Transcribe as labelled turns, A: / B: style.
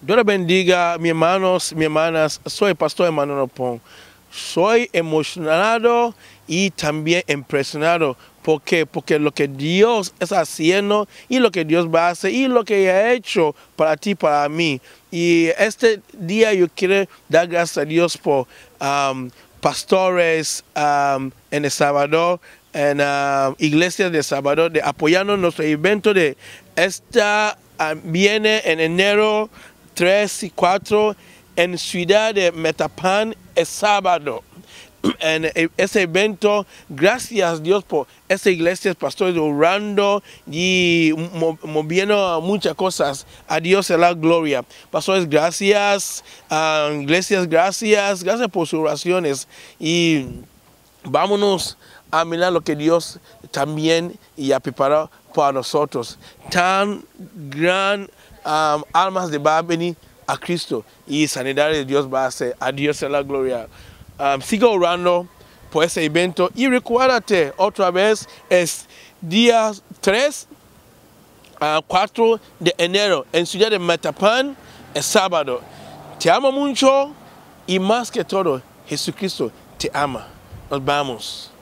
A: Dios le bendiga, mis hermanos, mis hermanas. Soy pastor Emmanuel Pong. Soy emocionado y también impresionado. ¿Por qué? Porque lo que Dios está haciendo y lo que Dios va a hacer y lo que ha hecho para ti, para mí. Y este día yo quiero dar gracias a Dios por um, pastores um, en El Salvador, en la um, iglesia de El Salvador, de apoyando nuestro evento de esta ah, viene en enero 3 y 4 en Ciudad de Metapán el sábado. En eh, ese evento, gracias Dios por esta iglesia, pastores orando y moviendo muchas cosas. A Dios la gloria. Pastores, gracias. Ah, iglesias, gracias. Gracias por sus oraciones. Y vámonos a mirar lo que Dios también ya ha preparado para nosotros. Tan gran Um, almas de va a Cristo y sanidad de Dios va a ser. A Dios en la gloria. Um, orando por ese evento y recuérdate otra vez es día 3 a 4 de enero en Ciudad de Metapan el sábado. Te amo mucho y más que todo, Jesucristo te ama. Nos vamos.